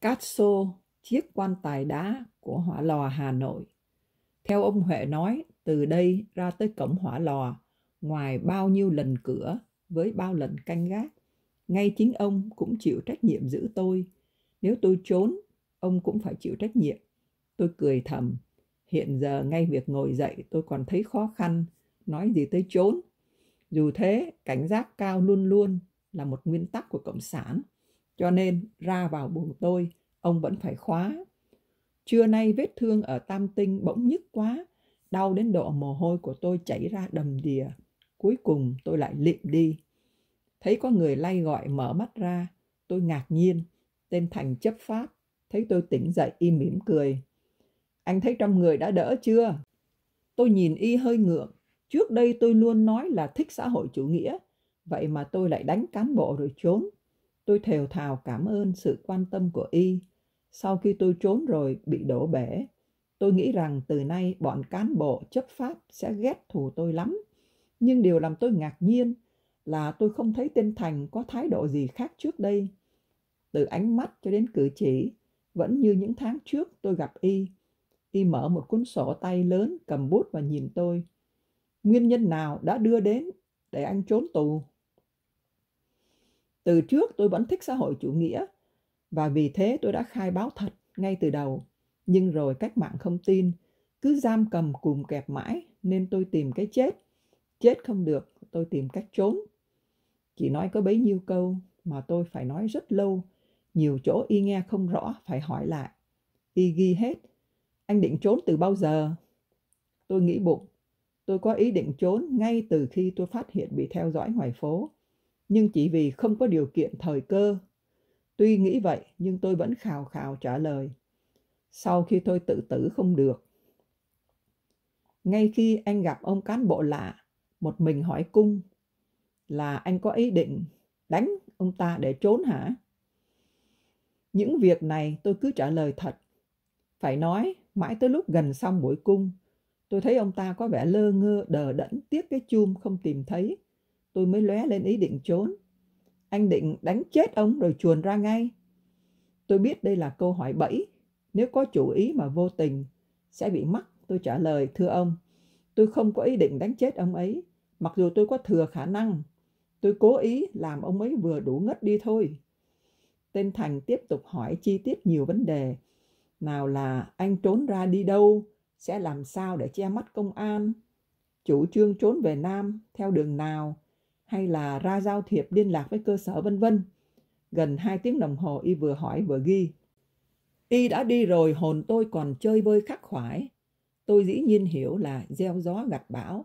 Cát xô, chiếc quan tài đá của hỏa lò Hà Nội. Theo ông Huệ nói, từ đây ra tới cổng hỏa lò, ngoài bao nhiêu lần cửa với bao lần canh gác, ngay chính ông cũng chịu trách nhiệm giữ tôi. Nếu tôi trốn, ông cũng phải chịu trách nhiệm. Tôi cười thầm, hiện giờ ngay việc ngồi dậy tôi còn thấy khó khăn, nói gì tới trốn. Dù thế, cảnh giác cao luôn luôn là một nguyên tắc của Cộng sản. Cho nên ra vào buồng tôi, ông vẫn phải khóa. Trưa nay vết thương ở tam tinh bỗng nhức quá, đau đến độ mồ hôi của tôi chảy ra đầm đìa. Cuối cùng tôi lại lịm đi. Thấy có người lay gọi mở mắt ra, tôi ngạc nhiên. Tên Thành chấp pháp, thấy tôi tỉnh dậy y mỉm cười. Anh thấy trong người đã đỡ chưa? Tôi nhìn y hơi ngượng. Trước đây tôi luôn nói là thích xã hội chủ nghĩa. Vậy mà tôi lại đánh cán bộ rồi trốn. Tôi thều thào cảm ơn sự quan tâm của y. Sau khi tôi trốn rồi bị đổ bể, tôi nghĩ rằng từ nay bọn cán bộ chấp pháp sẽ ghét thù tôi lắm. Nhưng điều làm tôi ngạc nhiên là tôi không thấy tên Thành có thái độ gì khác trước đây. Từ ánh mắt cho đến cử chỉ, vẫn như những tháng trước tôi gặp y. Y mở một cuốn sổ tay lớn cầm bút và nhìn tôi. Nguyên nhân nào đã đưa đến để anh trốn tù? Từ trước tôi vẫn thích xã hội chủ nghĩa và vì thế tôi đã khai báo thật ngay từ đầu. Nhưng rồi cách mạng không tin, cứ giam cầm cùm kẹp mãi nên tôi tìm cái chết. Chết không được, tôi tìm cách trốn. Chỉ nói có bấy nhiêu câu mà tôi phải nói rất lâu. Nhiều chỗ y nghe không rõ, phải hỏi lại. Y ghi hết. Anh định trốn từ bao giờ? Tôi nghĩ bụng, tôi có ý định trốn ngay từ khi tôi phát hiện bị theo dõi ngoài phố nhưng chỉ vì không có điều kiện thời cơ. Tuy nghĩ vậy, nhưng tôi vẫn khào khào trả lời. Sau khi tôi tự tử không được. Ngay khi anh gặp ông cán bộ lạ, một mình hỏi cung là anh có ý định đánh ông ta để trốn hả? Những việc này tôi cứ trả lời thật. Phải nói, mãi tới lúc gần xong buổi cung, tôi thấy ông ta có vẻ lơ ngơ đờ đẫn tiếc cái chum không tìm thấy tôi mới lóe lên ý định trốn. Anh định đánh chết ông rồi chuồn ra ngay. Tôi biết đây là câu hỏi bẫy. Nếu có chủ ý mà vô tình, sẽ bị mắc. Tôi trả lời, thưa ông, tôi không có ý định đánh chết ông ấy. Mặc dù tôi có thừa khả năng, tôi cố ý làm ông ấy vừa đủ ngất đi thôi. Tên Thành tiếp tục hỏi chi tiết nhiều vấn đề. Nào là anh trốn ra đi đâu, sẽ làm sao để che mắt công an, chủ trương trốn về Nam theo đường nào, hay là ra giao thiệp liên lạc với cơ sở vân vân. Gần 2 tiếng đồng hồ y vừa hỏi vừa ghi. Y đã đi rồi hồn tôi còn chơi vơi khắc khoải. Tôi dĩ nhiên hiểu là gieo gió gặt bão.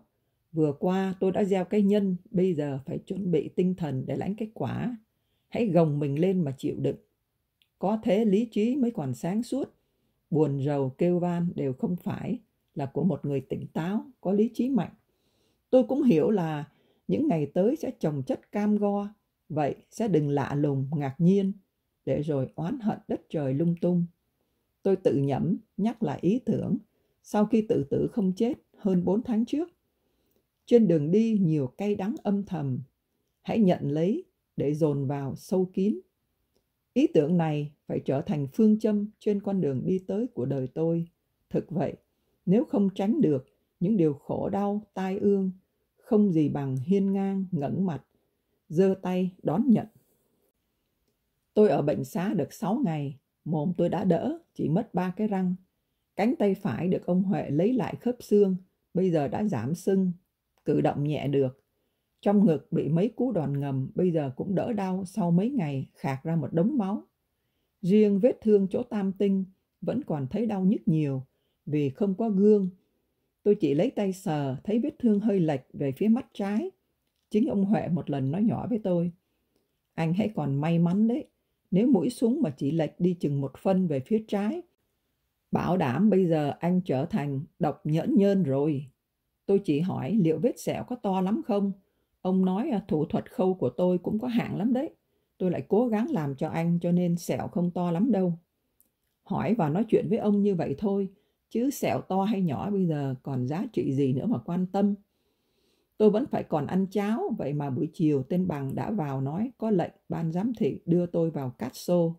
Vừa qua tôi đã gieo cái nhân, bây giờ phải chuẩn bị tinh thần để lãnh kết quả. Hãy gồng mình lên mà chịu đựng. Có thế lý trí mới còn sáng suốt. Buồn rầu kêu van đều không phải là của một người tỉnh táo, có lý trí mạnh. Tôi cũng hiểu là những ngày tới sẽ trồng chất cam go, vậy sẽ đừng lạ lùng, ngạc nhiên, để rồi oán hận đất trời lung tung. Tôi tự nhẩm, nhắc lại ý tưởng, sau khi tự tử không chết hơn 4 tháng trước. Trên đường đi nhiều cay đắng âm thầm, hãy nhận lấy để dồn vào sâu kín. Ý tưởng này phải trở thành phương châm trên con đường đi tới của đời tôi. Thực vậy, nếu không tránh được những điều khổ đau, tai ương không gì bằng hiên ngang ngẩng mặt, giơ tay đón nhận. Tôi ở bệnh xá được 6 ngày, mồm tôi đã đỡ, chỉ mất ba cái răng. Cánh tay phải được ông Huệ lấy lại khớp xương, bây giờ đã giảm sưng, cử động nhẹ được. Trong ngực bị mấy cú đòn ngầm, bây giờ cũng đỡ đau sau mấy ngày khạc ra một đống máu. Riêng vết thương chỗ tam tinh vẫn còn thấy đau nhức nhiều vì không có gương Tôi chỉ lấy tay sờ, thấy vết thương hơi lệch về phía mắt trái. Chính ông Huệ một lần nói nhỏ với tôi. Anh hãy còn may mắn đấy. Nếu mũi súng mà chỉ lệch đi chừng một phân về phía trái, bảo đảm bây giờ anh trở thành độc nhẫn nhơn rồi. Tôi chỉ hỏi liệu vết sẹo có to lắm không? Ông nói à, thủ thuật khâu của tôi cũng có hạn lắm đấy. Tôi lại cố gắng làm cho anh cho nên sẹo không to lắm đâu. Hỏi và nói chuyện với ông như vậy thôi, chứ sẹo to hay nhỏ bây giờ còn giá trị gì nữa mà quan tâm tôi vẫn phải còn ăn cháo vậy mà buổi chiều tên bằng đã vào nói có lệnh ban giám thị đưa tôi vào cát xô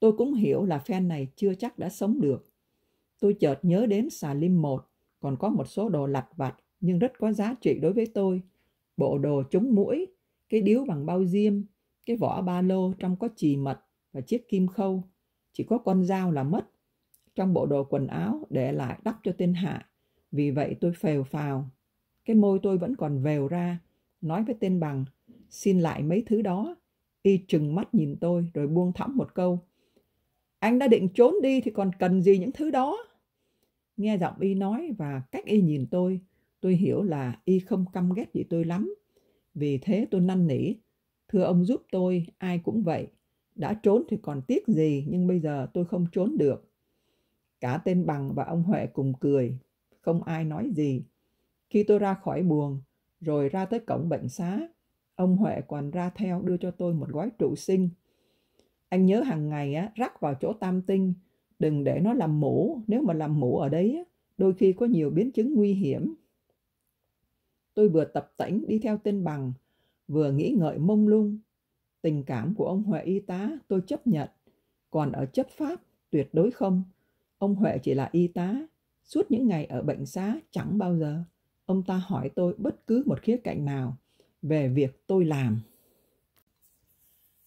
tôi cũng hiểu là phen này chưa chắc đã sống được tôi chợt nhớ đến xà lim một còn có một số đồ lặt vặt nhưng rất có giá trị đối với tôi bộ đồ chống mũi cái điếu bằng bao diêm cái vỏ ba lô trong có chì mật và chiếc kim khâu chỉ có con dao là mất trong bộ đồ quần áo để lại đắp cho tên Hạ. Vì vậy tôi phèo phào. Cái môi tôi vẫn còn vèo ra, nói với tên bằng, xin lại mấy thứ đó. Y trừng mắt nhìn tôi rồi buông thõng một câu. Anh đã định trốn đi thì còn cần gì những thứ đó? Nghe giọng Y nói và cách Y nhìn tôi, tôi hiểu là Y không căm ghét gì tôi lắm. Vì thế tôi năn nỉ, thưa ông giúp tôi, ai cũng vậy. Đã trốn thì còn tiếc gì, nhưng bây giờ tôi không trốn được Cả tên bằng và ông Huệ cùng cười. Không ai nói gì. Khi tôi ra khỏi buồng, rồi ra tới cổng bệnh xá, ông Huệ còn ra theo đưa cho tôi một gói trụ sinh. Anh nhớ hàng ngày á, rắc vào chỗ tam tinh, đừng để nó làm mũ, nếu mà làm mũ ở đấy á, đôi khi có nhiều biến chứng nguy hiểm. Tôi vừa tập tễnh đi theo tên bằng, vừa nghĩ ngợi mông lung. Tình cảm của ông Huệ y tá tôi chấp nhận, còn ở chấp pháp tuyệt đối không. Ông Huệ chỉ là y tá, suốt những ngày ở bệnh xá chẳng bao giờ ông ta hỏi tôi bất cứ một khía cạnh nào về việc tôi làm.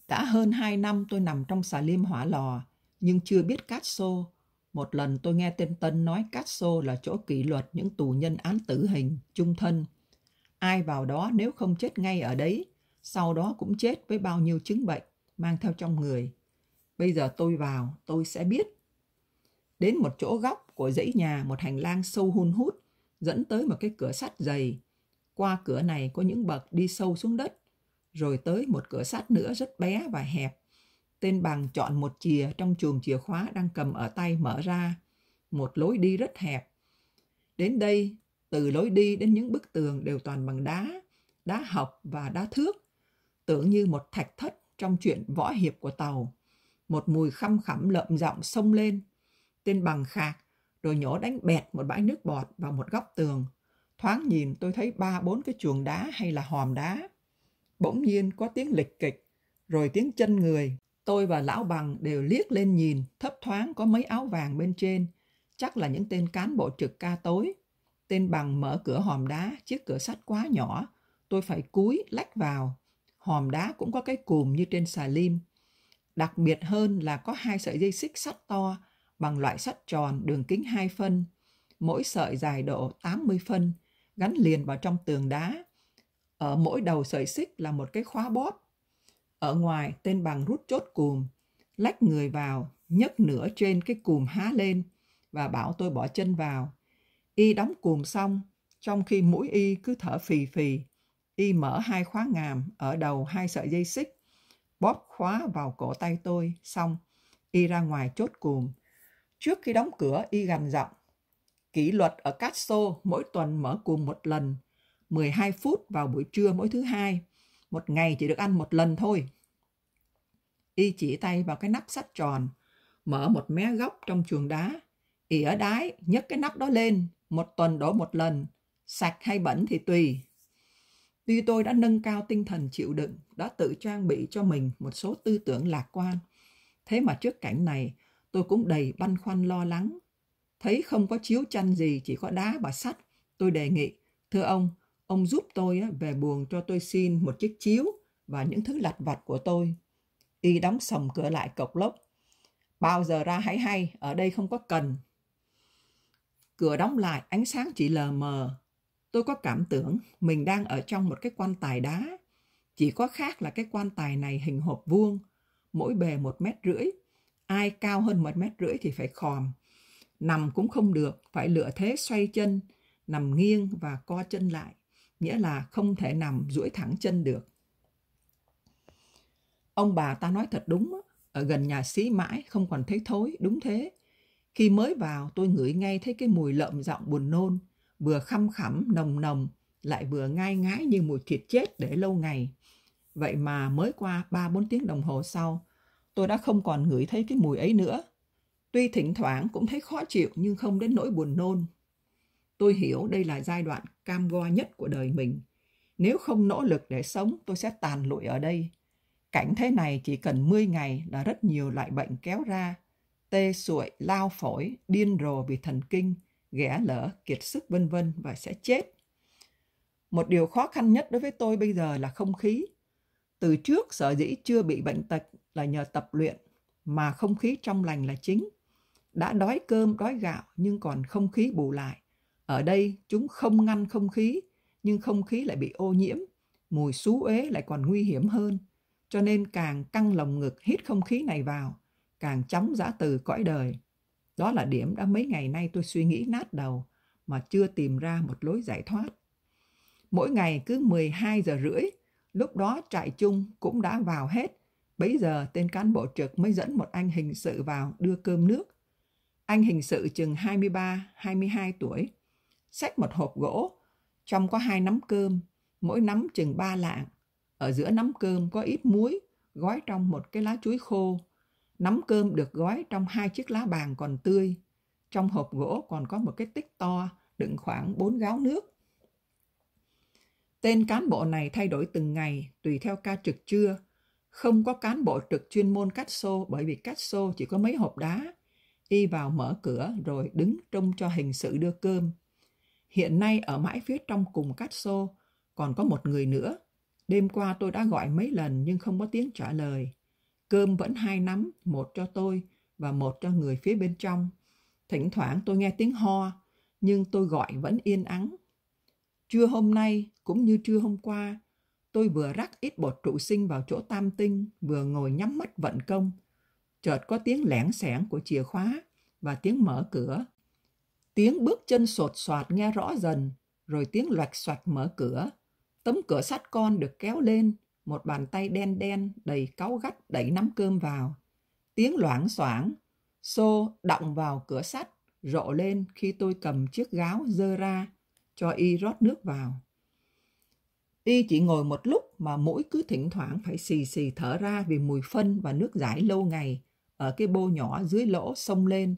Đã hơn 2 năm tôi nằm trong xà liêm hỏa lò, nhưng chưa biết cát xô. Một lần tôi nghe tên Tân nói cát xô là chỗ kỷ luật những tù nhân án tử hình, trung thân. Ai vào đó nếu không chết ngay ở đấy, sau đó cũng chết với bao nhiêu chứng bệnh mang theo trong người. Bây giờ tôi vào, tôi sẽ biết Đến một chỗ góc của dãy nhà một hành lang sâu hun hút dẫn tới một cái cửa sắt dày. Qua cửa này có những bậc đi sâu xuống đất, rồi tới một cửa sắt nữa rất bé và hẹp. Tên bằng chọn một chìa trong chùm chìa khóa đang cầm ở tay mở ra, một lối đi rất hẹp. Đến đây, từ lối đi đến những bức tường đều toàn bằng đá, đá học và đá thước, tưởng như một thạch thất trong chuyện võ hiệp của tàu. Một mùi khăm khẳm lợm giọng xông lên, tên bằng khạc, rồi nhổ đánh bẹt một bãi nước bọt vào một góc tường. Thoáng nhìn tôi thấy ba bốn cái chuồng đá hay là hòm đá. Bỗng nhiên có tiếng lịch kịch, rồi tiếng chân người. Tôi và lão bằng đều liếc lên nhìn, thấp thoáng có mấy áo vàng bên trên. Chắc là những tên cán bộ trực ca tối. Tên bằng mở cửa hòm đá, chiếc cửa sắt quá nhỏ. Tôi phải cúi, lách vào. Hòm đá cũng có cái cùm như trên xà lim. Đặc biệt hơn là có hai sợi dây xích sắt to, bằng loại sắt tròn đường kính 2 phân, mỗi sợi dài độ 80 phân, gắn liền vào trong tường đá. Ở mỗi đầu sợi xích là một cái khóa bóp Ở ngoài tên bằng rút chốt cùm, lách người vào, nhấc nửa trên cái cùm há lên và bảo tôi bỏ chân vào. Y đóng cùm xong, trong khi mũi y cứ thở phì phì, y mở hai khóa ngàm ở đầu hai sợi dây xích, bóp khóa vào cổ tay tôi, xong y ra ngoài chốt cùm Trước khi đóng cửa, y gằn giọng. Kỷ luật ở Castro mỗi tuần mở cùng một lần, 12 phút vào buổi trưa mỗi thứ hai. Một ngày chỉ được ăn một lần thôi. Y chỉ tay vào cái nắp sắt tròn, mở một mé góc trong chuồng đá. Y ở đái, nhấc cái nắp đó lên, một tuần đổ một lần, sạch hay bẩn thì tùy. Tuy tôi đã nâng cao tinh thần chịu đựng, đã tự trang bị cho mình một số tư tưởng lạc quan. Thế mà trước cảnh này, tôi cũng đầy băn khoăn lo lắng. Thấy không có chiếu chăn gì, chỉ có đá và sắt, tôi đề nghị, thưa ông, ông giúp tôi về buồng cho tôi xin một chiếc chiếu và những thứ lặt vặt của tôi. Y đóng sầm cửa lại cộc lốc. Bao giờ ra hãy hay, ở đây không có cần. Cửa đóng lại, ánh sáng chỉ lờ mờ. Tôi có cảm tưởng mình đang ở trong một cái quan tài đá. Chỉ có khác là cái quan tài này hình hộp vuông, mỗi bề một mét rưỡi ai cao hơn một mét rưỡi thì phải khòm nằm cũng không được phải lựa thế xoay chân nằm nghiêng và co chân lại nghĩa là không thể nằm duỗi thẳng chân được ông bà ta nói thật đúng ở gần nhà sĩ mãi không còn thấy thối đúng thế khi mới vào tôi ngửi ngay thấy cái mùi lợm giọng buồn nôn vừa khăm khẳm nồng nồng lại vừa ngai ngái như mùi thịt chết để lâu ngày vậy mà mới qua ba bốn tiếng đồng hồ sau tôi đã không còn ngửi thấy cái mùi ấy nữa. Tuy thỉnh thoảng cũng thấy khó chịu nhưng không đến nỗi buồn nôn. Tôi hiểu đây là giai đoạn cam go nhất của đời mình. Nếu không nỗ lực để sống, tôi sẽ tàn lụi ở đây. Cảnh thế này chỉ cần 10 ngày là rất nhiều loại bệnh kéo ra. Tê sụi lao phổi, điên rồ vì thần kinh, ghẻ lở, kiệt sức vân vân và sẽ chết. Một điều khó khăn nhất đối với tôi bây giờ là không khí. Từ trước sở dĩ chưa bị bệnh tật là nhờ tập luyện mà không khí trong lành là chính. Đã đói cơm, đói gạo nhưng còn không khí bù lại. Ở đây chúng không ngăn không khí, nhưng không khí lại bị ô nhiễm, mùi xú uế lại còn nguy hiểm hơn. Cho nên càng căng lồng ngực hít không khí này vào, càng chóng giã từ cõi đời. Đó là điểm đã mấy ngày nay tôi suy nghĩ nát đầu mà chưa tìm ra một lối giải thoát. Mỗi ngày cứ 12 giờ rưỡi, lúc đó trại chung cũng đã vào hết Bấy giờ tên cán bộ trực mới dẫn một anh hình sự vào đưa cơm nước. Anh hình sự chừng 23-22 tuổi, xách một hộp gỗ, trong có hai nắm cơm, mỗi nắm chừng ba lạng. Ở giữa nắm cơm có ít muối, gói trong một cái lá chuối khô. Nắm cơm được gói trong hai chiếc lá bàng còn tươi. Trong hộp gỗ còn có một cái tích to đựng khoảng bốn gáo nước. Tên cán bộ này thay đổi từng ngày tùy theo ca trực trưa – không có cán bộ trực chuyên môn cắt xô bởi vì cắt xô chỉ có mấy hộp đá. Y vào mở cửa rồi đứng trông cho hình sự đưa cơm. Hiện nay ở mãi phía trong cùng cắt xô còn có một người nữa. Đêm qua tôi đã gọi mấy lần nhưng không có tiếng trả lời. Cơm vẫn hai nắm, một cho tôi và một cho người phía bên trong. Thỉnh thoảng tôi nghe tiếng ho, nhưng tôi gọi vẫn yên ắng. Trưa hôm nay cũng như trưa hôm qua, Tôi vừa rắc ít bột trụ sinh vào chỗ tam tinh, vừa ngồi nhắm mắt vận công. Chợt có tiếng lẻn sẻn của chìa khóa và tiếng mở cửa. Tiếng bước chân sột soạt nghe rõ dần, rồi tiếng loạch xoạch mở cửa. Tấm cửa sắt con được kéo lên, một bàn tay đen đen đầy cáu gắt đẩy nắm cơm vào. Tiếng loảng xoảng, xô động vào cửa sắt, rộ lên khi tôi cầm chiếc gáo dơ ra, cho y rót nước vào. Y chỉ ngồi một lúc mà mũi cứ thỉnh thoảng phải xì xì thở ra vì mùi phân và nước giải lâu ngày ở cái bô nhỏ dưới lỗ sông lên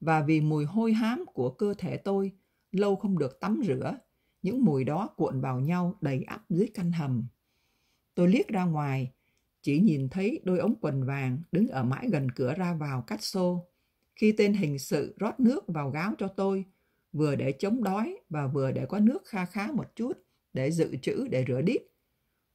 và vì mùi hôi hám của cơ thể tôi lâu không được tắm rửa những mùi đó cuộn vào nhau đầy ắp dưới căn hầm tôi liếc ra ngoài chỉ nhìn thấy đôi ống quần vàng đứng ở mãi gần cửa ra vào cắt xô khi tên hình sự rót nước vào gáo cho tôi vừa để chống đói và vừa để có nước kha khá một chút để dự trữ để rửa đít.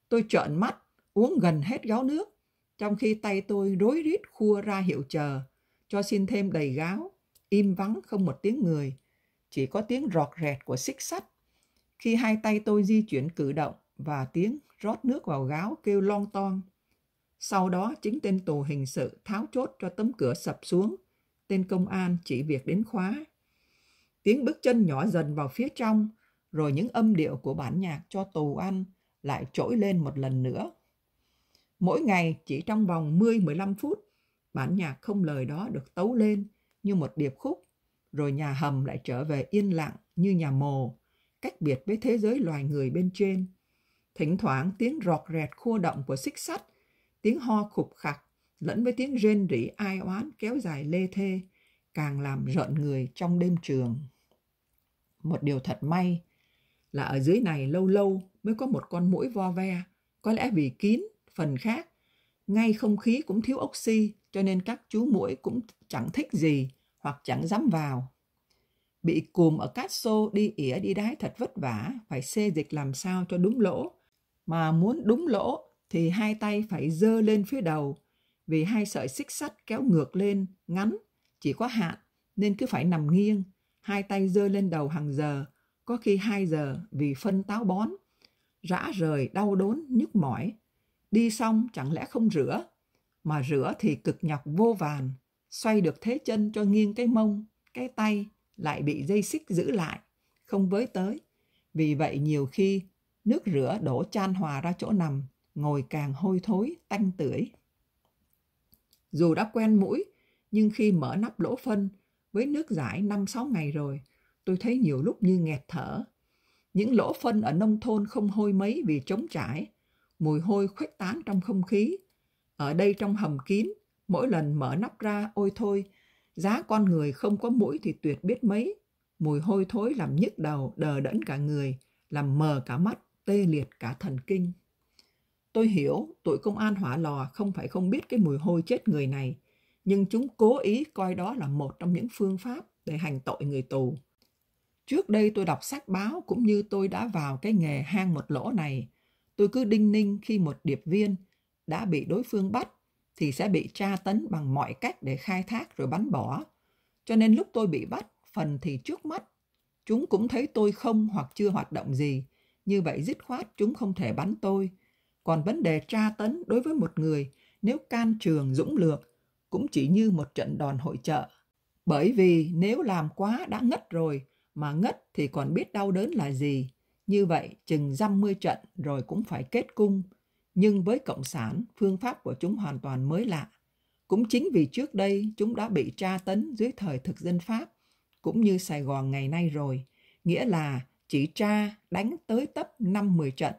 Tôi trợn mắt, uống gần hết gáo nước, trong khi tay tôi rối rít khua ra hiệu chờ, cho xin thêm đầy gáo, im vắng không một tiếng người, chỉ có tiếng rọt rẹt của xích sắt. Khi hai tay tôi di chuyển cử động và tiếng rót nước vào gáo kêu lon ton. Sau đó chính tên tù hình sự tháo chốt cho tấm cửa sập xuống, tên công an chỉ việc đến khóa. Tiếng bước chân nhỏ dần vào phía trong, rồi những âm điệu của bản nhạc cho tù ăn lại trỗi lên một lần nữa. Mỗi ngày chỉ trong vòng 10-15 phút, bản nhạc không lời đó được tấu lên như một điệp khúc, rồi nhà hầm lại trở về yên lặng như nhà mồ, cách biệt với thế giới loài người bên trên. Thỉnh thoảng tiếng rọt rẹt khua động của xích sắt, tiếng ho khục khặc lẫn với tiếng rên rỉ ai oán kéo dài lê thê, càng làm rợn người trong đêm trường. Một điều thật may là ở dưới này lâu lâu mới có một con mũi vo ve, có lẽ vì kín phần khác. Ngay không khí cũng thiếu oxy, cho nên các chú mũi cũng chẳng thích gì hoặc chẳng dám vào. Bị cùm ở cát xô đi ỉa đi đái thật vất vả, phải xê dịch làm sao cho đúng lỗ. Mà muốn đúng lỗ thì hai tay phải dơ lên phía đầu, vì hai sợi xích sắt kéo ngược lên, ngắn, chỉ có hạn, nên cứ phải nằm nghiêng, hai tay dơ lên đầu hàng giờ, có khi 2 giờ vì phân táo bón, rã rời đau đớn nhức mỏi, đi xong chẳng lẽ không rửa, mà rửa thì cực nhọc vô vàn, xoay được thế chân cho nghiêng cái mông, cái tay lại bị dây xích giữ lại, không với tới. Vì vậy nhiều khi nước rửa đổ chan hòa ra chỗ nằm, ngồi càng hôi thối, tanh tưởi. Dù đã quen mũi, nhưng khi mở nắp lỗ phân với nước giải 5-6 ngày rồi, tôi thấy nhiều lúc như nghẹt thở. Những lỗ phân ở nông thôn không hôi mấy vì trống trải, mùi hôi khuếch tán trong không khí. Ở đây trong hầm kín, mỗi lần mở nắp ra ôi thôi, giá con người không có mũi thì tuyệt biết mấy. Mùi hôi thối làm nhức đầu, đờ đẫn cả người, làm mờ cả mắt, tê liệt cả thần kinh. Tôi hiểu tụi công an hỏa lò không phải không biết cái mùi hôi chết người này, nhưng chúng cố ý coi đó là một trong những phương pháp để hành tội người tù. Trước đây tôi đọc sách báo cũng như tôi đã vào cái nghề hang một lỗ này. Tôi cứ đinh ninh khi một điệp viên đã bị đối phương bắt thì sẽ bị tra tấn bằng mọi cách để khai thác rồi bắn bỏ. Cho nên lúc tôi bị bắt, phần thì trước mắt. Chúng cũng thấy tôi không hoặc chưa hoạt động gì. Như vậy dứt khoát chúng không thể bắn tôi. Còn vấn đề tra tấn đối với một người nếu can trường dũng lược cũng chỉ như một trận đòn hội trợ. Bởi vì nếu làm quá đã ngất rồi mà ngất thì còn biết đau đớn là gì. Như vậy, chừng dăm mươi trận rồi cũng phải kết cung. Nhưng với Cộng sản, phương pháp của chúng hoàn toàn mới lạ. Cũng chính vì trước đây chúng đã bị tra tấn dưới thời thực dân Pháp, cũng như Sài Gòn ngày nay rồi. Nghĩa là chỉ tra đánh tới tấp 5-10 trận,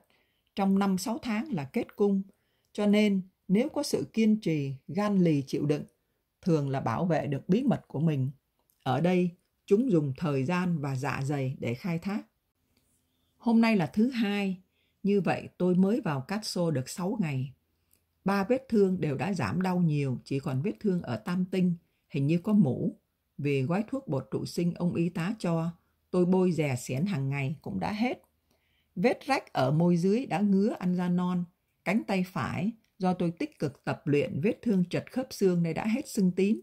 trong 5-6 tháng là kết cung. Cho nên, nếu có sự kiên trì, gan lì chịu đựng, thường là bảo vệ được bí mật của mình. Ở đây, chúng dùng thời gian và dạ dày để khai thác. Hôm nay là thứ hai, như vậy tôi mới vào cát xô được 6 ngày. Ba vết thương đều đã giảm đau nhiều, chỉ còn vết thương ở tam tinh, hình như có mũ. Vì gói thuốc bột trụ sinh ông y tá cho, tôi bôi dè xén hàng ngày cũng đã hết. Vết rách ở môi dưới đã ngứa ăn ra non, cánh tay phải do tôi tích cực tập luyện vết thương chật khớp xương này đã hết sưng tím.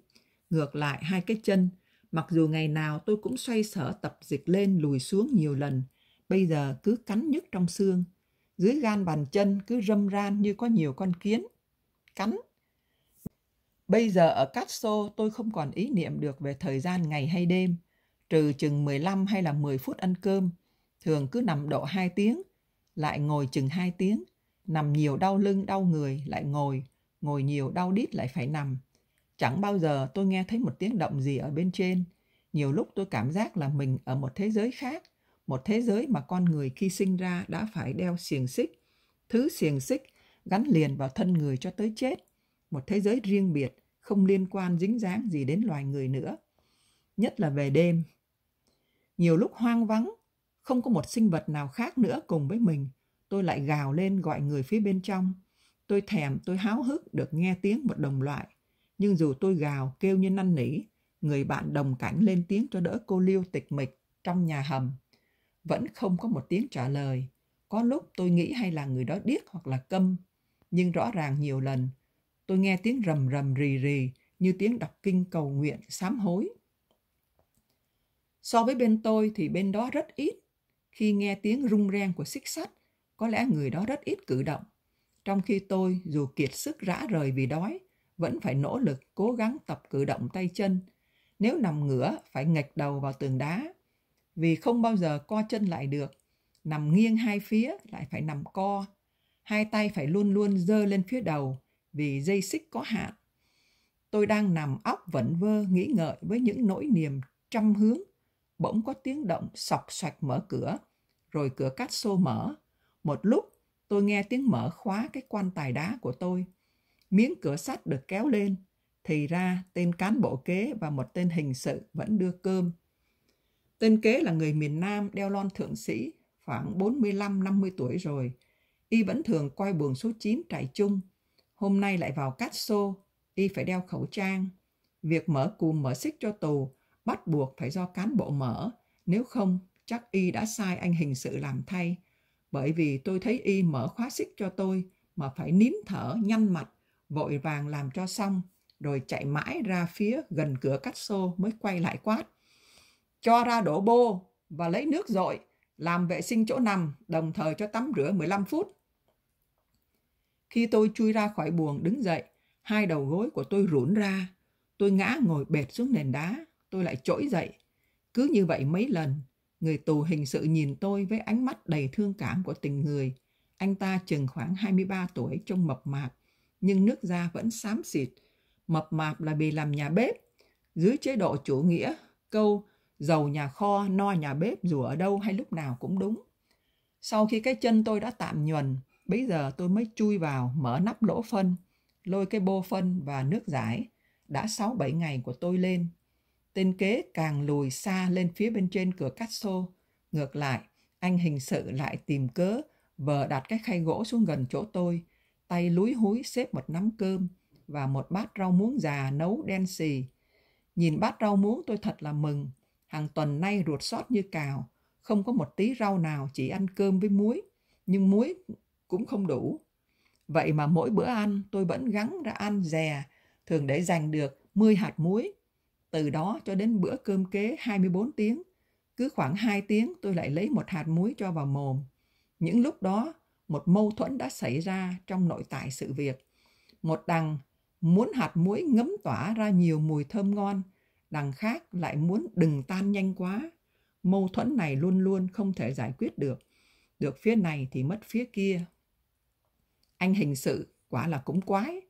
Ngược lại hai cái chân Mặc dù ngày nào tôi cũng xoay sở tập dịch lên lùi xuống nhiều lần, bây giờ cứ cắn nhức trong xương. Dưới gan bàn chân cứ râm ran như có nhiều con kiến. Cắn. Bây giờ ở Cát Castro tôi không còn ý niệm được về thời gian ngày hay đêm, trừ chừng 15 hay là 10 phút ăn cơm, thường cứ nằm độ 2 tiếng, lại ngồi chừng 2 tiếng, nằm nhiều đau lưng đau người lại ngồi, ngồi nhiều đau đít lại phải nằm. Chẳng bao giờ tôi nghe thấy một tiếng động gì ở bên trên. Nhiều lúc tôi cảm giác là mình ở một thế giới khác, một thế giới mà con người khi sinh ra đã phải đeo xiềng xích. Thứ xiềng xích gắn liền vào thân người cho tới chết. Một thế giới riêng biệt, không liên quan dính dáng gì đến loài người nữa. Nhất là về đêm. Nhiều lúc hoang vắng, không có một sinh vật nào khác nữa cùng với mình. Tôi lại gào lên gọi người phía bên trong. Tôi thèm, tôi háo hức được nghe tiếng một đồng loại nhưng dù tôi gào kêu như năn nỉ, người bạn đồng cảnh lên tiếng cho đỡ cô Liêu tịch mịch trong nhà hầm. Vẫn không có một tiếng trả lời. Có lúc tôi nghĩ hay là người đó điếc hoặc là câm, nhưng rõ ràng nhiều lần tôi nghe tiếng rầm rầm rì rì như tiếng đọc kinh cầu nguyện sám hối. So với bên tôi thì bên đó rất ít. Khi nghe tiếng rung ren của xích sắt, có lẽ người đó rất ít cử động. Trong khi tôi, dù kiệt sức rã rời vì đói, vẫn phải nỗ lực cố gắng tập cử động tay chân. Nếu nằm ngửa, phải nghệch đầu vào tường đá. Vì không bao giờ co chân lại được, nằm nghiêng hai phía lại phải nằm co. Hai tay phải luôn luôn dơ lên phía đầu vì dây xích có hạn. Tôi đang nằm óc vẩn vơ nghĩ ngợi với những nỗi niềm trăm hướng. Bỗng có tiếng động sọc soạch mở cửa, rồi cửa cát xô mở. Một lúc tôi nghe tiếng mở khóa cái quan tài đá của tôi – miếng cửa sắt được kéo lên, thì ra tên cán bộ kế và một tên hình sự vẫn đưa cơm. Tên kế là người miền Nam đeo lon thượng sĩ, khoảng 45-50 tuổi rồi. Y vẫn thường coi buồng số 9 trại chung. Hôm nay lại vào cát xô, y phải đeo khẩu trang. Việc mở cùm mở xích cho tù bắt buộc phải do cán bộ mở, nếu không chắc y đã sai anh hình sự làm thay. Bởi vì tôi thấy y mở khóa xích cho tôi mà phải nín thở, nhanh mạch vội vàng làm cho xong, rồi chạy mãi ra phía gần cửa cắt xô mới quay lại quát. Cho ra đổ bô và lấy nước dội, làm vệ sinh chỗ nằm, đồng thời cho tắm rửa 15 phút. Khi tôi chui ra khỏi buồng đứng dậy, hai đầu gối của tôi rũn ra. Tôi ngã ngồi bệt xuống nền đá, tôi lại trỗi dậy. Cứ như vậy mấy lần, người tù hình sự nhìn tôi với ánh mắt đầy thương cảm của tình người. Anh ta chừng khoảng 23 tuổi trông mập mạp, nhưng nước da vẫn xám xịt. Mập mạp là bị làm nhà bếp. Dưới chế độ chủ nghĩa, câu giàu nhà kho, no nhà bếp dù ở đâu hay lúc nào cũng đúng. Sau khi cái chân tôi đã tạm nhuần, bây giờ tôi mới chui vào mở nắp lỗ phân, lôi cái bô phân và nước giải đã 6-7 ngày của tôi lên. Tên kế càng lùi xa lên phía bên trên cửa cắt xô. Ngược lại, anh hình sự lại tìm cớ vờ đặt cái khay gỗ xuống gần chỗ tôi tay lúi húi xếp một nắm cơm và một bát rau muống già nấu đen xì. Nhìn bát rau muống tôi thật là mừng. Hàng tuần nay ruột xót như cào, không có một tí rau nào chỉ ăn cơm với muối, nhưng muối cũng không đủ. Vậy mà mỗi bữa ăn tôi vẫn gắng ra ăn dè, thường để dành được 10 hạt muối. Từ đó cho đến bữa cơm kế 24 tiếng, cứ khoảng 2 tiếng tôi lại lấy một hạt muối cho vào mồm. Những lúc đó một mâu thuẫn đã xảy ra trong nội tại sự việc. Một đằng muốn hạt muối ngấm tỏa ra nhiều mùi thơm ngon, đằng khác lại muốn đừng tan nhanh quá. Mâu thuẫn này luôn luôn không thể giải quyết được. Được phía này thì mất phía kia. Anh hình sự quả là cũng quái.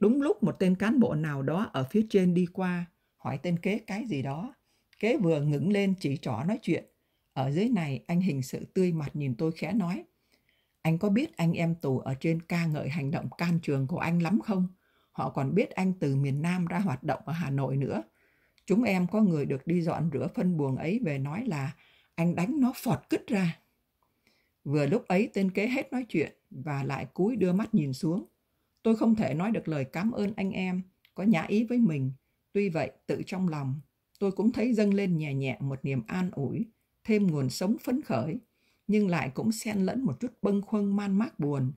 Đúng lúc một tên cán bộ nào đó ở phía trên đi qua, hỏi tên kế cái gì đó. Kế vừa ngẩng lên chỉ trỏ nói chuyện. Ở dưới này anh hình sự tươi mặt nhìn tôi khẽ nói – anh có biết anh em tù ở trên ca ngợi hành động can trường của anh lắm không? Họ còn biết anh từ miền Nam ra hoạt động ở Hà Nội nữa. Chúng em có người được đi dọn rửa phân buồng ấy về nói là anh đánh nó phọt cứt ra. Vừa lúc ấy tên kế hết nói chuyện và lại cúi đưa mắt nhìn xuống. Tôi không thể nói được lời cảm ơn anh em, có nhã ý với mình. Tuy vậy, tự trong lòng, tôi cũng thấy dâng lên nhẹ nhẹ một niềm an ủi, thêm nguồn sống phấn khởi nhưng lại cũng xen lẫn một chút bâng khuâng man mác buồn.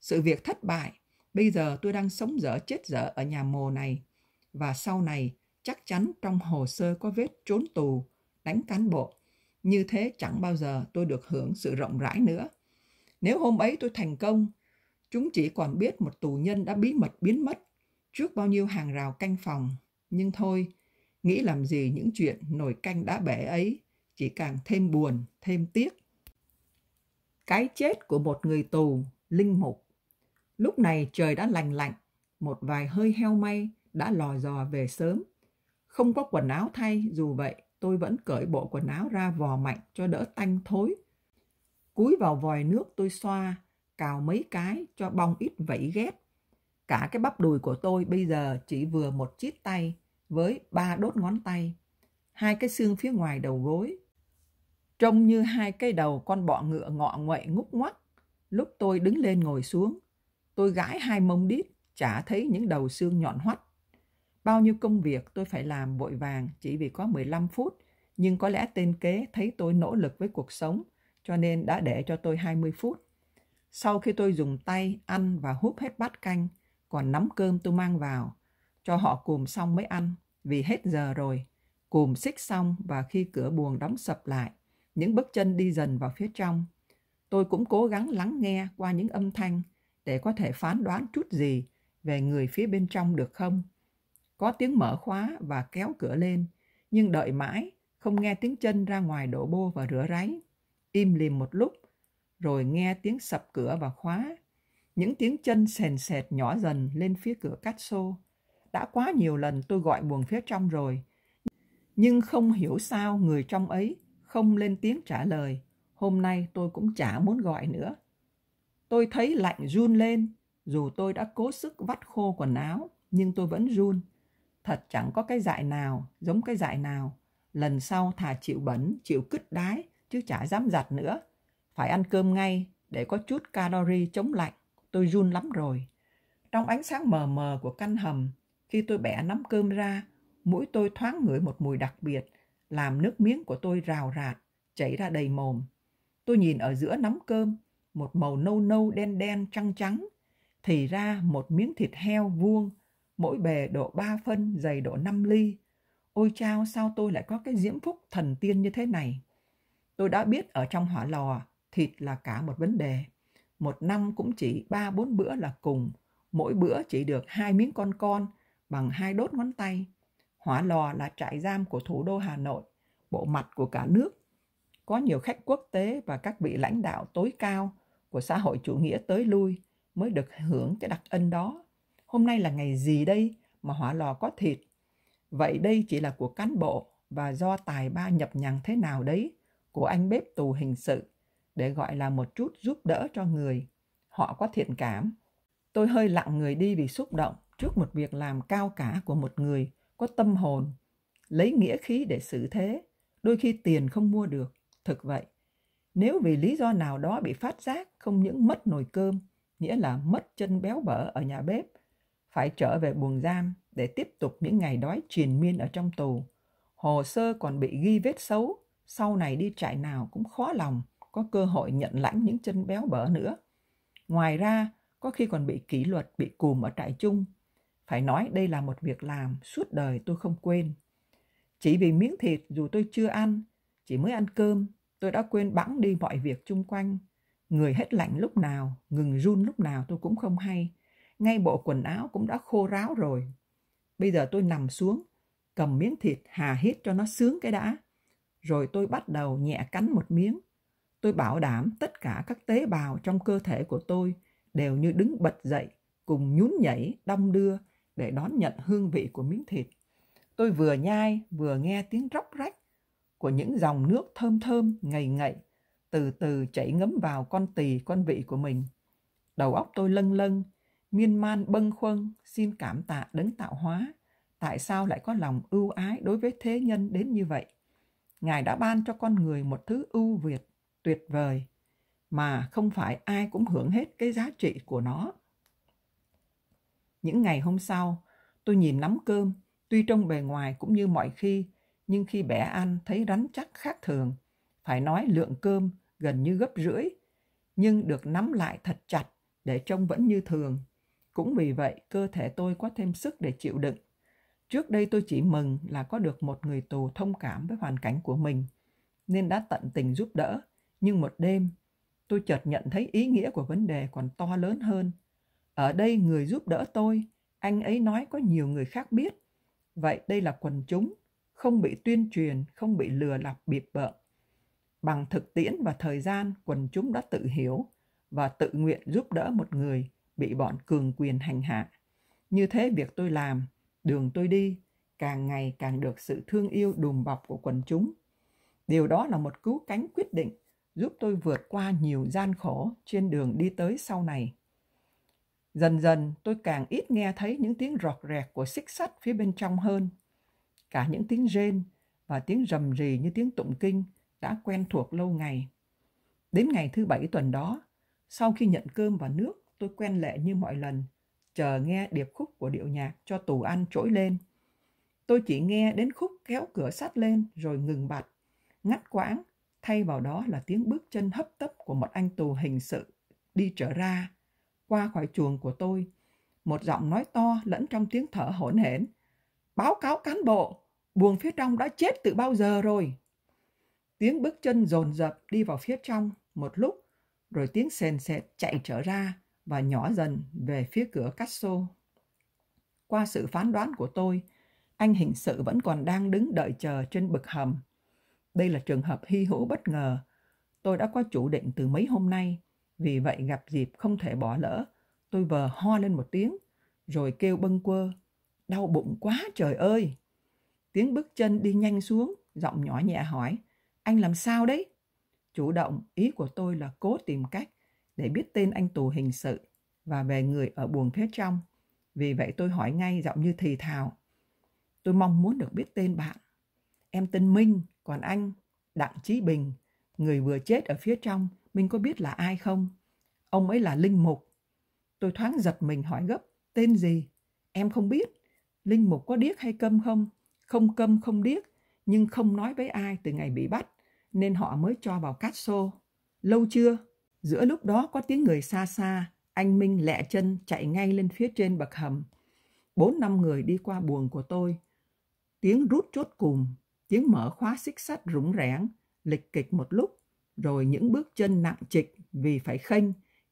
Sự việc thất bại, bây giờ tôi đang sống dở chết dở ở nhà mồ này. Và sau này, chắc chắn trong hồ sơ có vết trốn tù, đánh cán bộ. Như thế chẳng bao giờ tôi được hưởng sự rộng rãi nữa. Nếu hôm ấy tôi thành công, chúng chỉ còn biết một tù nhân đã bí mật biến mất trước bao nhiêu hàng rào canh phòng. Nhưng thôi, nghĩ làm gì những chuyện nổi canh đã bể ấy, chỉ càng thêm buồn, thêm tiếc. Cái chết của một người tù, linh mục. Lúc này trời đã lành lạnh, một vài hơi heo may đã lò dò về sớm. Không có quần áo thay, dù vậy tôi vẫn cởi bộ quần áo ra vò mạnh cho đỡ tanh thối. Cúi vào vòi nước tôi xoa, cào mấy cái cho bong ít vẫy ghét. Cả cái bắp đùi của tôi bây giờ chỉ vừa một chiếc tay với ba đốt ngón tay, hai cái xương phía ngoài đầu gối trông như hai cái đầu con bọ ngựa ngọ nguậy ngúc ngoắc. Lúc tôi đứng lên ngồi xuống, tôi gãi hai mông đít, chả thấy những đầu xương nhọn hoắt. Bao nhiêu công việc tôi phải làm vội vàng chỉ vì có 15 phút, nhưng có lẽ tên kế thấy tôi nỗ lực với cuộc sống, cho nên đã để cho tôi 20 phút. Sau khi tôi dùng tay ăn và hút hết bát canh, còn nắm cơm tôi mang vào, cho họ cùm xong mới ăn, vì hết giờ rồi. Cùm xích xong và khi cửa buồng đóng sập lại, những bước chân đi dần vào phía trong. Tôi cũng cố gắng lắng nghe qua những âm thanh để có thể phán đoán chút gì về người phía bên trong được không. Có tiếng mở khóa và kéo cửa lên, nhưng đợi mãi, không nghe tiếng chân ra ngoài đổ bô và rửa ráy. Im lìm một lúc, rồi nghe tiếng sập cửa và khóa. Những tiếng chân sền sệt nhỏ dần lên phía cửa cắt xô. Đã quá nhiều lần tôi gọi buồng phía trong rồi, nhưng không hiểu sao người trong ấy không lên tiếng trả lời. Hôm nay tôi cũng chả muốn gọi nữa. Tôi thấy lạnh run lên, dù tôi đã cố sức vắt khô quần áo, nhưng tôi vẫn run. Thật chẳng có cái dại nào, giống cái dại nào. Lần sau thà chịu bẩn, chịu cứt đái, chứ chả dám giặt nữa. Phải ăn cơm ngay, để có chút calori chống lạnh. Tôi run lắm rồi. Trong ánh sáng mờ mờ của căn hầm, khi tôi bẻ nắm cơm ra, mũi tôi thoáng ngửi một mùi đặc biệt, làm nước miếng của tôi rào rạt, chảy ra đầy mồm. Tôi nhìn ở giữa nắm cơm, một màu nâu nâu đen đen trắng trắng, thì ra một miếng thịt heo vuông, mỗi bề độ 3 phân, dày độ 5 ly. Ôi chao, sao tôi lại có cái diễm phúc thần tiên như thế này? Tôi đã biết ở trong hỏa lò, thịt là cả một vấn đề. Một năm cũng chỉ 3-4 bữa là cùng, mỗi bữa chỉ được hai miếng con con bằng hai đốt ngón tay. Hóa Lò là trại giam của thủ đô Hà Nội, bộ mặt của cả nước. Có nhiều khách quốc tế và các vị lãnh đạo tối cao của xã hội chủ nghĩa tới lui mới được hưởng cái đặc ân đó. Hôm nay là ngày gì đây mà hỏa lò có thịt? Vậy đây chỉ là của cán bộ và do tài ba nhập nhằng thế nào đấy của anh bếp tù hình sự để gọi là một chút giúp đỡ cho người. Họ có thiện cảm. Tôi hơi lặng người đi vì xúc động trước một việc làm cao cả của một người có tâm hồn, lấy nghĩa khí để xử thế, đôi khi tiền không mua được, thực vậy. Nếu vì lý do nào đó bị phát giác, không những mất nồi cơm, nghĩa là mất chân béo bở ở nhà bếp, phải trở về buồng giam để tiếp tục những ngày đói triền miên ở trong tù. Hồ sơ còn bị ghi vết xấu, sau này đi trại nào cũng khó lòng có cơ hội nhận lãnh những chân béo bở nữa. Ngoài ra, có khi còn bị kỷ luật, bị cùm ở trại chung phải nói đây là một việc làm suốt đời tôi không quên. Chỉ vì miếng thịt dù tôi chưa ăn, chỉ mới ăn cơm, tôi đã quên bẵng đi mọi việc chung quanh. Người hết lạnh lúc nào, ngừng run lúc nào tôi cũng không hay. Ngay bộ quần áo cũng đã khô ráo rồi. Bây giờ tôi nằm xuống, cầm miếng thịt hà hít cho nó sướng cái đã. Rồi tôi bắt đầu nhẹ cắn một miếng. Tôi bảo đảm tất cả các tế bào trong cơ thể của tôi đều như đứng bật dậy, cùng nhún nhảy, đong đưa, để đón nhận hương vị của miếng thịt. Tôi vừa nhai vừa nghe tiếng róc rách của những dòng nước thơm thơm ngầy ngậy từ từ chảy ngấm vào con tỳ con vị của mình. Đầu óc tôi lâng lâng, miên man bâng khuâng xin cảm tạ đấng tạo hóa. Tại sao lại có lòng ưu ái đối với thế nhân đến như vậy? Ngài đã ban cho con người một thứ ưu việt, tuyệt vời, mà không phải ai cũng hưởng hết cái giá trị của nó. Những ngày hôm sau, tôi nhìn nắm cơm, tuy trong bề ngoài cũng như mọi khi, nhưng khi bẻ ăn thấy rắn chắc khác thường. Phải nói lượng cơm gần như gấp rưỡi, nhưng được nắm lại thật chặt để trông vẫn như thường. Cũng vì vậy, cơ thể tôi có thêm sức để chịu đựng. Trước đây tôi chỉ mừng là có được một người tù thông cảm với hoàn cảnh của mình, nên đã tận tình giúp đỡ. Nhưng một đêm, tôi chợt nhận thấy ý nghĩa của vấn đề còn to lớn hơn – ở đây người giúp đỡ tôi, anh ấy nói có nhiều người khác biết. Vậy đây là quần chúng, không bị tuyên truyền, không bị lừa lọc bịp bợm. Bằng thực tiễn và thời gian, quần chúng đã tự hiểu và tự nguyện giúp đỡ một người bị bọn cường quyền hành hạ. Như thế việc tôi làm, đường tôi đi, càng ngày càng được sự thương yêu đùm bọc của quần chúng. Điều đó là một cứu cánh quyết định giúp tôi vượt qua nhiều gian khổ trên đường đi tới sau này. Dần dần tôi càng ít nghe thấy những tiếng rọt rẹt của xích sắt phía bên trong hơn. Cả những tiếng rên và tiếng rầm rì như tiếng tụng kinh đã quen thuộc lâu ngày. Đến ngày thứ bảy tuần đó, sau khi nhận cơm và nước, tôi quen lệ như mọi lần, chờ nghe điệp khúc của điệu nhạc cho tù ăn trỗi lên. Tôi chỉ nghe đến khúc kéo cửa sắt lên rồi ngừng bặt, ngắt quãng, thay vào đó là tiếng bước chân hấp tấp của một anh tù hình sự đi trở ra qua khỏi chuồng của tôi. Một giọng nói to lẫn trong tiếng thở hổn hển. Báo cáo cán bộ, buồng phía trong đã chết từ bao giờ rồi. Tiếng bước chân dồn dập đi vào phía trong một lúc, rồi tiếng sền sệt chạy trở ra và nhỏ dần về phía cửa cắt xô. Qua sự phán đoán của tôi, anh hình sự vẫn còn đang đứng đợi chờ trên bực hầm. Đây là trường hợp hy hữu bất ngờ. Tôi đã có chủ định từ mấy hôm nay vì vậy gặp dịp không thể bỏ lỡ, tôi vờ ho lên một tiếng, rồi kêu bâng quơ. Đau bụng quá trời ơi! Tiếng bước chân đi nhanh xuống, giọng nhỏ nhẹ hỏi. Anh làm sao đấy? Chủ động, ý của tôi là cố tìm cách để biết tên anh tù hình sự và về người ở buồng phía trong. Vì vậy tôi hỏi ngay giọng như thì thào. Tôi mong muốn được biết tên bạn. Em tên Minh, còn anh, Đặng Chí Bình, người vừa chết ở phía trong mình có biết là ai không? Ông ấy là Linh Mục. Tôi thoáng giật mình hỏi gấp. Tên gì? Em không biết. Linh Mục có điếc hay câm không? Không câm không điếc, nhưng không nói với ai từ ngày bị bắt, nên họ mới cho vào cát xô. Lâu chưa? Giữa lúc đó có tiếng người xa xa, anh Minh lẹ chân chạy ngay lên phía trên bậc hầm. Bốn năm người đi qua buồng của tôi. Tiếng rút chốt cùng, tiếng mở khóa xích sắt rủng rẽn, lịch kịch một lúc, rồi những bước chân nặng trịch vì phải khênh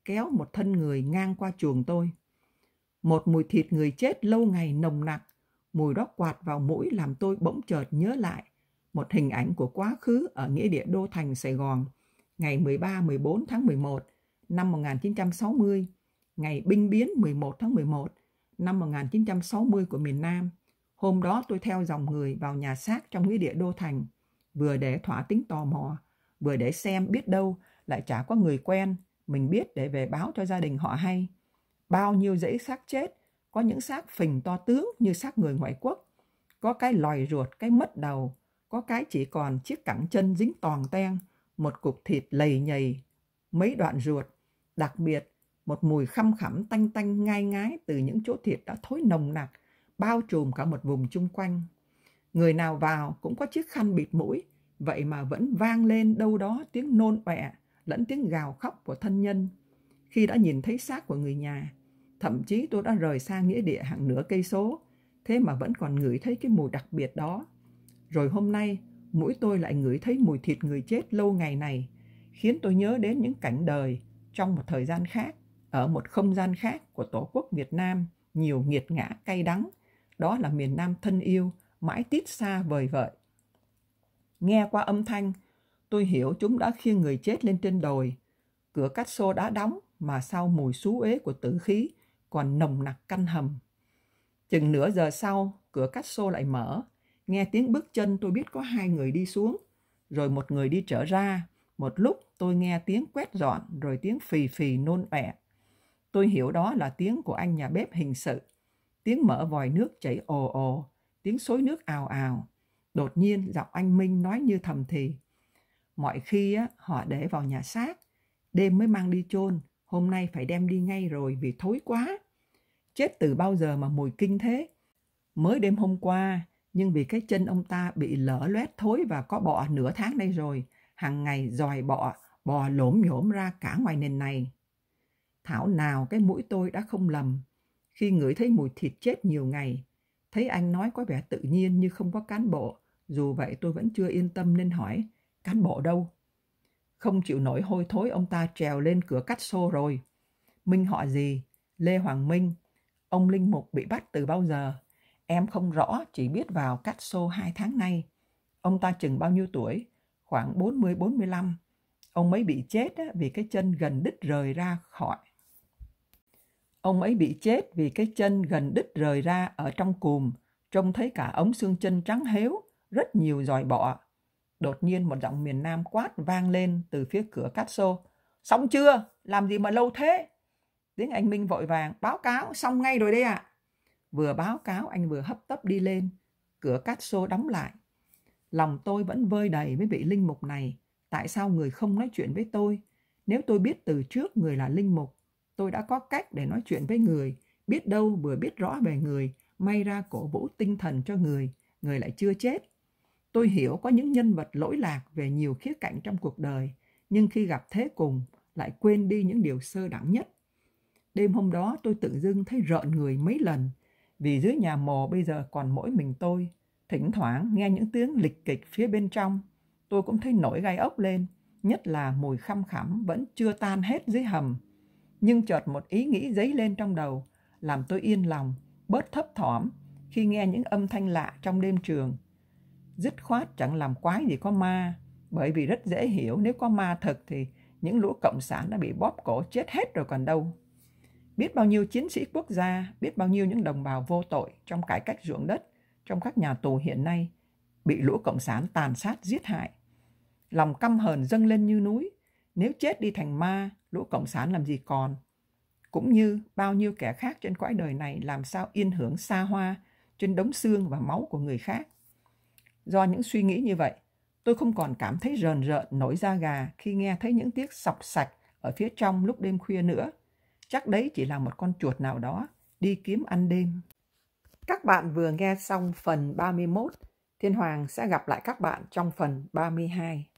kéo một thân người ngang qua chuồng tôi. Một mùi thịt người chết lâu ngày nồng nặc, mùi đó quạt vào mũi làm tôi bỗng chợt nhớ lại một hình ảnh của quá khứ ở nghĩa địa Đô Thành Sài Gòn, ngày 13-14 tháng 11 năm 1960, ngày binh biến 11 tháng 11 năm 1960 của miền Nam. Hôm đó tôi theo dòng người vào nhà xác trong nghĩa địa Đô Thành, vừa để thỏa tính tò mò, vừa để xem biết đâu lại chả có người quen, mình biết để về báo cho gia đình họ hay. Bao nhiêu dãy xác chết, có những xác phình to tướng như xác người ngoại quốc, có cái lòi ruột, cái mất đầu, có cái chỉ còn chiếc cẳng chân dính toàn ten, một cục thịt lầy nhầy, mấy đoạn ruột, đặc biệt một mùi khăm khẳm tanh tanh ngai ngái từ những chỗ thịt đã thối nồng nặc, bao trùm cả một vùng chung quanh. Người nào vào cũng có chiếc khăn bịt mũi, vậy mà vẫn vang lên đâu đó tiếng nôn ọe lẫn tiếng gào khóc của thân nhân khi đã nhìn thấy xác của người nhà thậm chí tôi đã rời xa nghĩa địa hàng nửa cây số thế mà vẫn còn ngửi thấy cái mùi đặc biệt đó rồi hôm nay mũi tôi lại ngửi thấy mùi thịt người chết lâu ngày này khiến tôi nhớ đến những cảnh đời trong một thời gian khác ở một không gian khác của tổ quốc việt nam nhiều nghiệt ngã cay đắng đó là miền nam thân yêu mãi tít xa vời vợi Nghe qua âm thanh, tôi hiểu chúng đã khiêng người chết lên trên đồi. Cửa cách xô đã đóng mà sau mùi xú ế của tử khí còn nồng nặc canh hầm. Chừng nửa giờ sau, cửa cách xô lại mở. Nghe tiếng bước chân tôi biết có hai người đi xuống. Rồi một người đi trở ra. Một lúc tôi nghe tiếng quét dọn rồi tiếng phì phì nôn ọe. Tôi hiểu đó là tiếng của anh nhà bếp hình sự. Tiếng mở vòi nước chảy ồ ồ, tiếng xối nước ào ào, Đột nhiên giọng anh Minh nói như thầm thì. Mọi khi á, họ để vào nhà xác, đêm mới mang đi chôn, hôm nay phải đem đi ngay rồi vì thối quá. Chết từ bao giờ mà mùi kinh thế? Mới đêm hôm qua, nhưng vì cái chân ông ta bị lở loét thối và có bọ nửa tháng đây rồi, hàng ngày dòi bọ, bò lổm nhổm ra cả ngoài nền này. Thảo nào cái mũi tôi đã không lầm, khi ngửi thấy mùi thịt chết nhiều ngày, thấy anh nói có vẻ tự nhiên như không có cán bộ, dù vậy tôi vẫn chưa yên tâm nên hỏi, cán bộ đâu? Không chịu nổi hôi thối ông ta trèo lên cửa cắt xô rồi. Minh họ gì? Lê Hoàng Minh. Ông Linh Mục bị bắt từ bao giờ? Em không rõ, chỉ biết vào cắt xô hai tháng nay. Ông ta chừng bao nhiêu tuổi? Khoảng 40-45. Ông ấy bị chết vì cái chân gần đứt rời ra khỏi. Ông ấy bị chết vì cái chân gần đứt rời ra ở trong cùm, trông thấy cả ống xương chân trắng héo, rất nhiều dòi bọ. Đột nhiên một giọng miền Nam quát vang lên từ phía cửa cát xô. Xong chưa? Làm gì mà lâu thế? Tiếng anh Minh vội vàng, báo cáo, xong ngay rồi đây ạ. À. Vừa báo cáo anh vừa hấp tấp đi lên, cửa cát xô đóng lại. Lòng tôi vẫn vơi đầy với vị linh mục này. Tại sao người không nói chuyện với tôi? Nếu tôi biết từ trước người là linh mục, tôi đã có cách để nói chuyện với người. Biết đâu vừa biết rõ về người, may ra cổ vũ tinh thần cho người, người lại chưa chết. Tôi hiểu có những nhân vật lỗi lạc về nhiều khía cạnh trong cuộc đời, nhưng khi gặp thế cùng lại quên đi những điều sơ đẳng nhất. Đêm hôm đó tôi tự dưng thấy rợn người mấy lần, vì dưới nhà mồ bây giờ còn mỗi mình tôi. Thỉnh thoảng nghe những tiếng lịch kịch phía bên trong, tôi cũng thấy nổi gai ốc lên, nhất là mùi khăm khẳm vẫn chưa tan hết dưới hầm. Nhưng chợt một ý nghĩ dấy lên trong đầu, làm tôi yên lòng, bớt thấp thỏm khi nghe những âm thanh lạ trong đêm trường dứt khoát chẳng làm quái gì có ma bởi vì rất dễ hiểu nếu có ma thật thì những lũ cộng sản đã bị bóp cổ chết hết rồi còn đâu biết bao nhiêu chiến sĩ quốc gia biết bao nhiêu những đồng bào vô tội trong cải cách ruộng đất trong các nhà tù hiện nay bị lũ cộng sản tàn sát giết hại lòng căm hờn dâng lên như núi nếu chết đi thành ma lũ cộng sản làm gì còn cũng như bao nhiêu kẻ khác trên cõi đời này làm sao yên hưởng xa hoa trên đống xương và máu của người khác Do những suy nghĩ như vậy, tôi không còn cảm thấy rờn rợn nổi da gà khi nghe thấy những tiếng sọc sạch ở phía trong lúc đêm khuya nữa. Chắc đấy chỉ là một con chuột nào đó đi kiếm ăn đêm. Các bạn vừa nghe xong phần 31. Thiên Hoàng sẽ gặp lại các bạn trong phần 32.